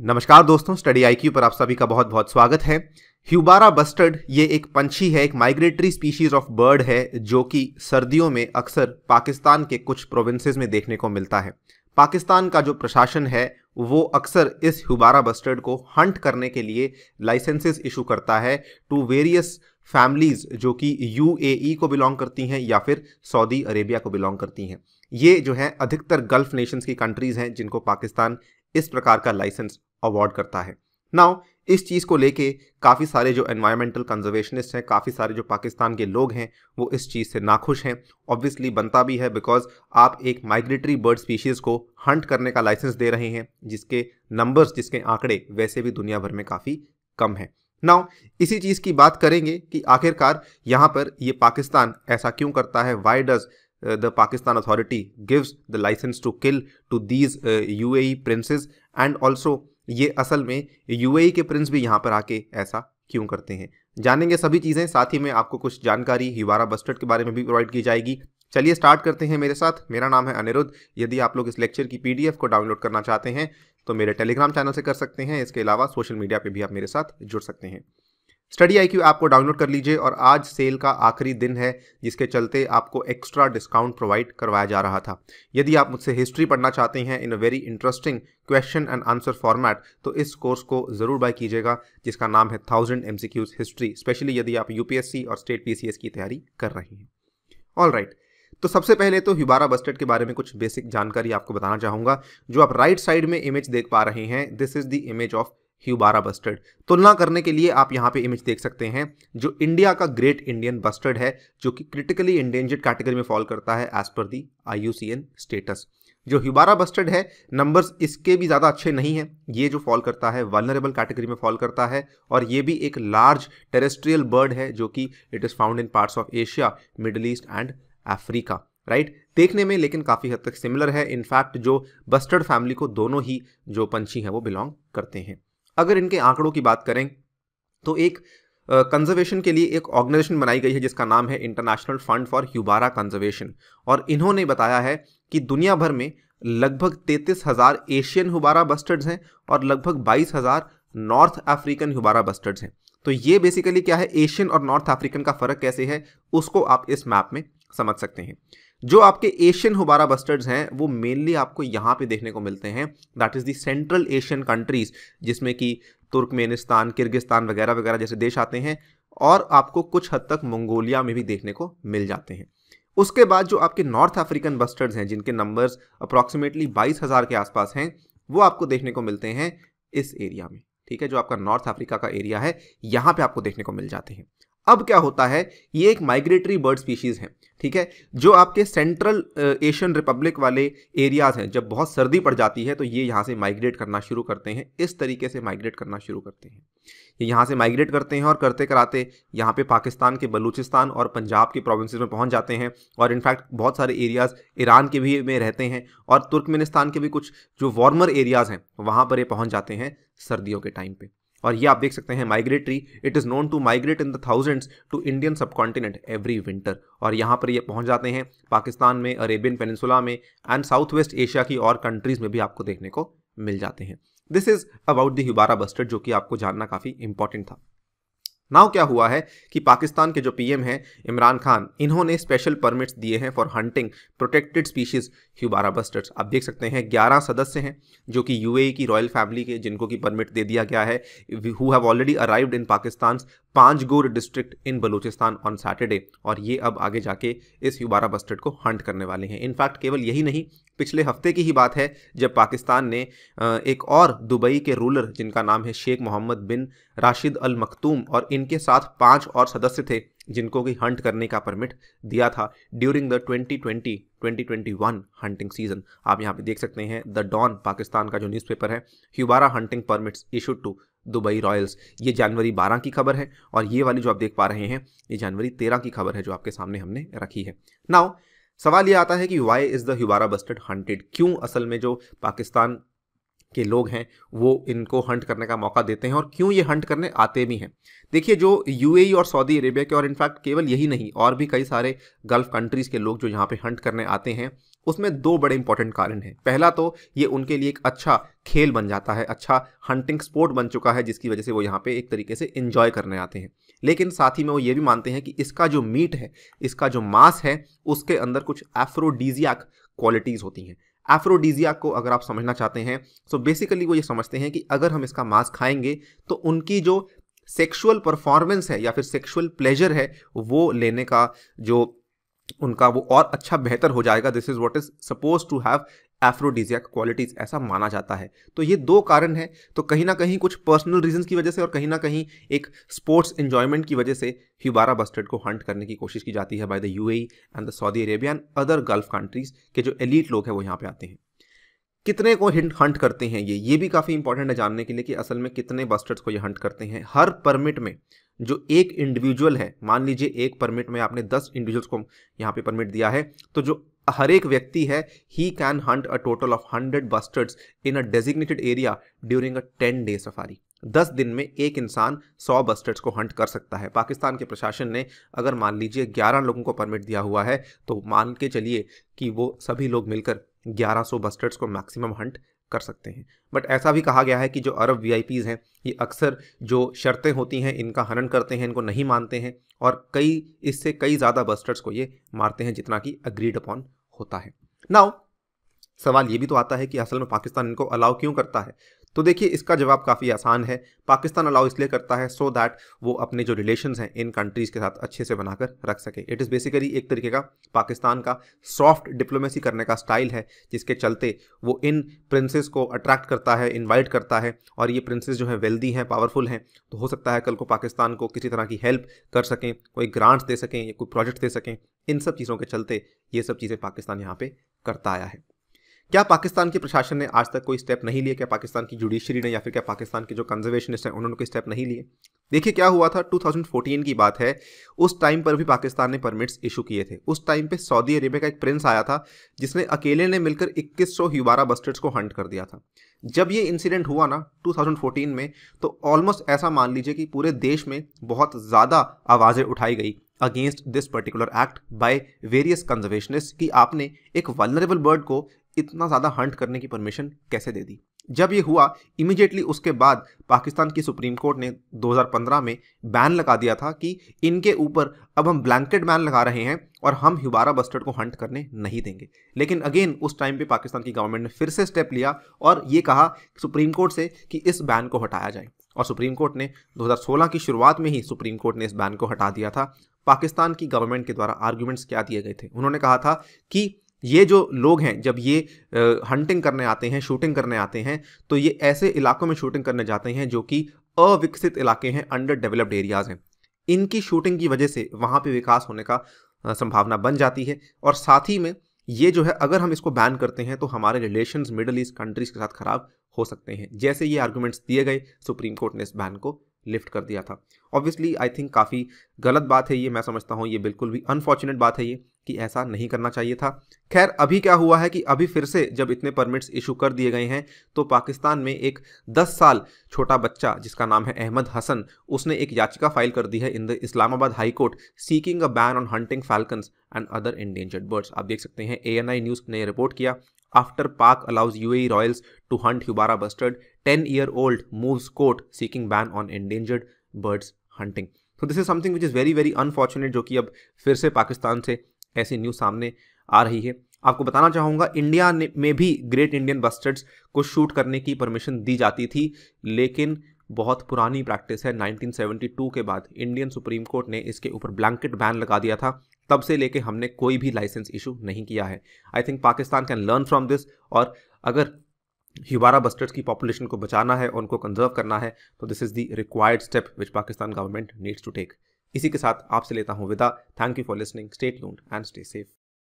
नमस्कार दोस्तों study IQ पर आप सभी का बहुत बहुत स्वागत है ह्यूबारा बस्टर्ड ये एक पंछी है एक माइग्रेटरी स्पीशीज ऑफ बर्ड है जो कि सर्दियों में अक्सर पाकिस्तान के कुछ प्रोविंसेस में देखने को मिलता है पाकिस्तान का जो प्रशासन है वो अक्सर इस ह्यूबारा बस्टर्ड को हंट करने के लिए लाइसेंसेस इशू करता है टू वेरियस फैमिलीज़ जो कि यू e को बिलोंग करती हैं या फिर सऊदी अरेबिया को बिलोंग करती हैं ये जो है अधिकतर गल्फ़ नेशंस की कंट्रीज़ हैं जिनको पाकिस्तान इस प्रकार का लाइसेंस अवार्ड करता है नाउ इस चीज़ को लेके काफ़ी सारे जो एनवायरमेंटल कंजर्वेशनिस्ट हैं काफ़ी सारे जो पाकिस्तान के लोग हैं वो इस चीज़ से नाखुश हैं ऑब्वियसली बनता भी है बिकॉज आप एक माइग्रेटरी बर्ड स्पीशीज़ को हंट करने का लाइसेंस दे रहे हैं जिसके नंबर्स जिसके आंकड़े वैसे भी दुनिया भर में काफ़ी कम हैं नाउ इसी चीज़ की बात करेंगे कि आखिरकार यहाँ पर ये पाकिस्तान ऐसा क्यों करता है why does Uh, the Pakistan authority gives the license to kill to these uh, UAE princes and also ये असल में uae के प्रिंस भी yahan पर आके ऐसा क्यों करते हैं जानेंगे सभी चीज़ें साथ ही में आपको कुछ जानकारी हिवारा बस्टर्ड के बारे में भी प्रोवाइड की जाएगी चलिए स्टार्ट करते हैं मेरे साथ मेरा नाम है अनिरुद्ध यदि आप लोग इस लेक्चर की पीडीएफ को डाउनलोड करना चाहते हैं तो मेरे टेलीग्राम चैनल से कर सकते हैं इसके अलावा सोशल मीडिया पर भी आप मेरे साथ जुड़ सकते हैं स्टडी आई आपको डाउनलोड कर लीजिए और आज सेल का आखिरी दिन है जिसके चलते आपको एक्स्ट्रा डिस्काउंट प्रोवाइड करवाया जा रहा था यदि आप मुझसे हिस्ट्री पढ़ना चाहते हैं in a very interesting question and answer format तो इस कोर्स को ज़रूर बाय कीजिएगा जिसका नाम है थाउजेंड एम हिस्ट्री स्पेशली यदि आप यूपीएससी और स्टेट पी की तैयारी कर रहे हैं ऑल राइट तो सबसे पहले तो हिबारा बस्टेड के बारे में कुछ बेसिक जानकारी आपको बताना चाहूंगा जो आप राइट साइड में इमेज देख पा रहे हैं this is the image of houbara bustard तुलना करने के लिए आप यहाँ पे इमेज देख सकते हैं जो इंडिया का ग्रेट इंडियन बस्टर्ड है जो कि क्रिटिकली इंडेंजर्ड कैटेगरी में फॉल करता है एज पर दी आई स्टेटस जो ह्यूबारा बस्टर्ड है नंबर्स इसके भी ज़्यादा अच्छे नहीं हैं ये जो फॉल करता है वनरेबल कैटेगरी में फॉल करता है और ये भी एक लार्ज टेरेस्ट्रियल बर्ड है जो कि it is found in parts of Asia Middle East and Africa right right? देखने में लेकिन काफ़ी हद तक सिमिलर है इनफैक्ट जो बस्टर्ड फैमिली को दोनों ही जो पंछी हैं वो बिलोंग करते हैं अगर इनके आंकड़ों की बात करें तो एक कंजर्वेशन uh, के लिए एक ऑर्गेनाइजेशन बनाई गई है जिसका नाम है International Fund for Houbara Conservation और इन्होंने बताया है कि दुनिया भर में लगभग तैंतीस हज़ार एशियन हुबारा बस्टर्ड्स हैं और लगभग बाईस हज़ार नॉर्थ अफ्रीकन हुबारा बस्टर्ड्स हैं तो ये बेसिकली क्या है एशियन और नॉर्थ अफ्रीकन का फ़र्क कैसे है उसको आप इस मैप में समझ सकते हैं जो आपके एशियन हुबारा बस्टर्ड्स हैं वो मेनली आपको यहाँ पे देखने को मिलते हैं that is the central Asian countries जिसमें कि तुर्कमेनिस्तान किर्गिस्तान वगैरह वगैरह जैसे देश आते हैं और आपको कुछ हद तक मंगोलिया में भी देखने को मिल जाते हैं उसके बाद जो आपके नॉर्थ अफ्रीकन बस्टर्ड्स हैं जिनके नंबर्स अप्रॉक्सीमेटली बाईस हज़ार के आसपास हैं वो आपको देखने को मिलते हैं इस एरिया में ठीक है जो आपका नॉर्थ अफ्रीका का एरिया है यहाँ पे आपको देखने को मिल जाते हैं अब क्या होता है ये एक माइग्रेटरी बर्ड स्पीशीज़ है ठीक है जो आपके सेंट्रल एशियन रिपब्लिक वाले एरियाज़ हैं जब बहुत सर्दी पड़ जाती है तो ये यहाँ से माइग्रेट करना शुरू करते हैं इस तरीके से माइग्रेट करना शुरू करते हैं ये यहाँ से माइग्रेट करते हैं और करते कराते यहाँ पे पाकिस्तान के बलूचिस्तान और पंजाब के प्रोविंसेस में पहुँच जाते हैं और इनफैक्ट बहुत सारे एरियाज़ ईरान के भी में रहते हैं और तुर्कमेनिस्तान के भी कुछ जो वार्मर एरियाज़ हैं वहाँ पर ये पहुँच जाते हैं सर्दियों के टाइम पर और ये आप देख सकते हैं migratory it is known to migrate in the thousands to Indian subcontinent every winter और यहाँ पर ये पहुँच जाते हैं पाकिस्तान में अरेबियन पेनिसुला में एंड साउथ वेस्ट एशिया की और कंट्रीज़ में भी आपको देखने को मिल जाते हैं this is about the houbara bustard जो कि आपको जानना काफ़ी इंपॉर्टेंट था नाउ क्या हुआ है कि पाकिस्तान के जो पीएम हैं इमरान खान इन्होंने स्पेशल परमिट्स दिए हैं for hunting protected species houbara bustards आप देख सकते हैं 11 सदस्य हैं जो कि यूएई e की रॉयल फैमिली के जिनको की परमिट दे दिया गया है who have already arrived in Pakistan Panjgur district in Balochistan on Saturday और ये अब आगे जाके इस ह्यूबारा बस्टर्ड को हंट करने वाले हैं इनफैक्ट केवल यही नहीं पिछले हफ्ते की ही बात है जब पाकिस्तान ने एक और दुबई के रूलर जिनका नाम है शेख मोहम्मद बिन राशिद अल मखतूम और इनके साथ पांच और सदस्य थे जिनको कि हंट करने का परमिट दिया था ड्यूरिंग द 2020 2021 हंटिंग सीजन आप यहाँ पे देख सकते हैं द डॉन पाकिस्तान का जो न्यूज़पेपर है houbara hunting permits issued to Dubai royals ये जनवरी 12 की खबर है और ये वाली जो आप देख पा रहे हैं ये जनवरी 13 की खबर है जो आपके सामने हमने रखी है नाउ सवाल ये आता है कि why is the houbara bustard hunted क्यों असल में जो पाकिस्तान के लोग हैं वो इनको हंट करने का मौका देते हैं और क्यों ये हंट करने आते भी हैं देखिए जो यूएई e और सऊदी अरेबिया के और इनफैक्ट केवल यही नहीं और भी कई सारे गल्फ़ कंट्रीज़ के लोग जो यहाँ पे हंट करने आते हैं उसमें दो बड़े इंपॉर्टेंट कारण हैं पहला तो ये उनके लिए एक अच्छा खेल बन जाता है अच्छा हंटिंग स्पोर्ट बन चुका है जिसकी वजह से वो यहाँ पे एक तरीके से इन्जॉय करने आते हैं लेकिन साथ ही में वो ये भी मानते हैं कि इसका जो मीट है इसका जो मांस है उसके अंदर कुछ एफ्रोडीजियाक क्वालिटीज़ होती हैं एफ्रोडीजिया को अगर आप समझना चाहते हैं सो बेसिकली वो ये समझते हैं कि अगर हम इसका मांस खाएंगे तो उनकी जो सेक्सुअल परफॉर्मेंस है या फिर सेक्सुअल प्लेजर है वो लेने का जो उनका वो और अच्छा बेहतर हो जाएगा this is what is supposed to have aphrodisiac qualities ऐसा माना जाता है तो ये दो कारण हैं तो कहीं ना कहीं कुछ पर्सनल रीजंस की वजह से और कहीं ना कहीं एक स्पोर्ट्स इंजॉयमेंट की वजह से ह्यूबारा बस्टर्ड को हंट करने की कोशिश की जाती है by the U and the Saudi Arabia and other Gulf countries के जो एलिट लोग हैं वो यहाँ पर आते हैं कितने को हंट करते हैं ये ये भी काफ़ी इंपॉर्टेंट है जानने के लिए कि असल में कितने बस्टर्स को ये हंट करते हैं हर परमिट में जो एक इंडिविजुअल है मान लीजिए एक परमिट में आपने दस इंडिविजुअल्स को यहाँ पे परमिट दिया है तो जो हर एक व्यक्ति है ही can hunt a total of hundred bustards in a designated area during a ten day safari दस दिन में एक इंसान सौ बस्टर्ड्स को हंट कर सकता है पाकिस्तान के प्रशासन ने अगर मान लीजिए ग्यारह लोगों को परमिट दिया हुआ है तो मान के चलिए कि वो सभी लोग मिलकर सौ बस्टर्ड्स को मैक्सिमम हंट कर सकते हैं बट ऐसा भी कहा गया है कि जो अरब वी हैं ये अक्सर जो शर्तें होती हैं इनका हनन करते हैं इनको नहीं मानते हैं और कई इससे कई ज़्यादा बस्टर्स को ये मारते हैं जितना कि अग्रीड अपॉन होता है नाउ सवाल ये भी तो आता है कि असल में पाकिस्तान इनको अलाउ क्यों करता है तो देखिए इसका जवाब काफ़ी आसान है पाकिस्तान अलाउ इसलिए करता है सो so दैट वो अपने जो रिलेशन हैं इन कंट्रीज़ के साथ अच्छे से बनाकर रख सके इट इज़ बेसिकली एक तरीके का पाकिस्तान का सॉफ्ट डिप्लोमेसी करने का स्टाइल है जिसके चलते वो इन प्रिंसेस को अट्रैक्ट करता है इन्वाइट करता है और ये प्रिंसेस जो है वेल्दी हैं पावरफुल हैं तो हो सकता है कल को पाकिस्तान को किसी तरह की हेल्प कर सकें कोई ग्रांट्स दे सकें या कोई प्रोजेक्ट दे सकें इन सब चीज़ों के चलते ये सब चीज़ें पाकिस्तान यहाँ पर करता आया है क्या पाकिस्तान के प्रशासन ने आज तक कोई स्टेप नहीं लिया क्या पाकिस्तान की जुडिशरी ने या फिर क्या पाकिस्तान के जो कंजर्वेशनिस्ट हैं उन्होंने कोई स्टेप नहीं लिए देखिए क्या हुआ था 2014 की बात है उस टाइम पर भी पाकिस्तान ने परमिट्स इशू किए थे उस टाइम पे सऊदी अरेबिया का एक प्रिंस आया था जिसने अकेले ने मिलकर 2100 हिबारा बस्टर्ड्स को हंट कर दिया था जब ये इंसिडेंट हुआ ना 2014 में तो ऑलमोस्ट ऐसा मान लीजिए कि पूरे देश में बहुत ज़्यादा आवाज़ें उठाई गई against this particular act by various conservationist कि आपने एक वनरेबल बर्ड को इतना ज़्यादा हंट करने की परमिशन कैसे दे दी जब ये हुआ इमिजिएटली उसके बाद पाकिस्तान की सुप्रीम कोर्ट ने 2015 में बैन लगा दिया था कि इनके ऊपर अब हम ब्लैंकेट बैन लगा रहे हैं और हम हिबारा बस्टर्ड को हंट करने नहीं देंगे लेकिन अगेन उस टाइम पे पाकिस्तान की गवर्नमेंट ने फिर से स्टेप लिया और ये कहा सुप्रीम कोर्ट से कि इस बैन को हटाया जाए और सुप्रीम कोर्ट ने 2016 की शुरुआत में ही सुप्रीम कोर्ट ने इस बैन को हटा दिया था पाकिस्तान की गवर्नमेंट के द्वारा आर्ग्यूमेंट्स क्या दिए गए थे उन्होंने कहा था कि ये जो लोग हैं जब ये हंटिंग करने आते हैं शूटिंग करने आते हैं तो ये ऐसे इलाकों में शूटिंग करने जाते हैं जो कि अविकसित इलाके हैं अंडर डेवलप्ड एरियाज़ हैं इनकी शूटिंग की वजह से वहाँ पे विकास होने का संभावना बन जाती है और साथ ही में ये जो है अगर हम इसको बैन करते हैं तो हमारे रिलेशन मिडल ईस्ट कंट्रीज़ के साथ ख़राब हो सकते हैं जैसे ये आर्गूमेंट्स दिए गए सुप्रीम कोर्ट ने इस बैन को लिफ्ट कर दिया था ऑब्वियसली आई थिंक काफ़ी गलत बात है ये मैं समझता हूँ ये बिल्कुल भी अनफॉर्चुनेट बात है ये कि ऐसा नहीं करना चाहिए था खैर अभी क्या हुआ है कि अभी फिर से जब इतने परमिट्स इशू कर दिए गए हैं तो पाकिस्तान में एक 10 साल छोटा बच्चा जिसका नाम है अहमद हसन उसने एक याचिका फाइल कर दी है in the Islamabad high court seeking a ban on hunting falcons and other endangered birds आप देख सकते हैं ए न्यूज़ ने रिपोर्ट किया after Pak allows U royals to hunt houbara bustard ten year old moves court seeking ban on endangered birds hunting तो this is something which is very very unfortunate जो कि अब फिर से पाकिस्तान से ऐसी न्यूज़ सामने आ रही है आपको बताना चाहूँगा इंडिया में भी ग्रेट इंडियन बस्टर्ड्स को शूट करने की परमिशन दी जाती थी लेकिन बहुत पुरानी प्रैक्टिस है 1972 के बाद इंडियन सुप्रीम कोर्ट ने इसके ऊपर ब्लैंकेट बैन लगा दिया था तब से लेके हमने कोई भी लाइसेंस इशू नहीं किया है I think Pakistan can learn from this और अगर हिबारा बस्टर्स की पॉपुलेशन को बचाना है उनको कंजर्व करना है तो this is the required step which Pakistan government needs to take इसी के साथ आपसे लेता हूं विदा thank you for listening stay tuned and stay safe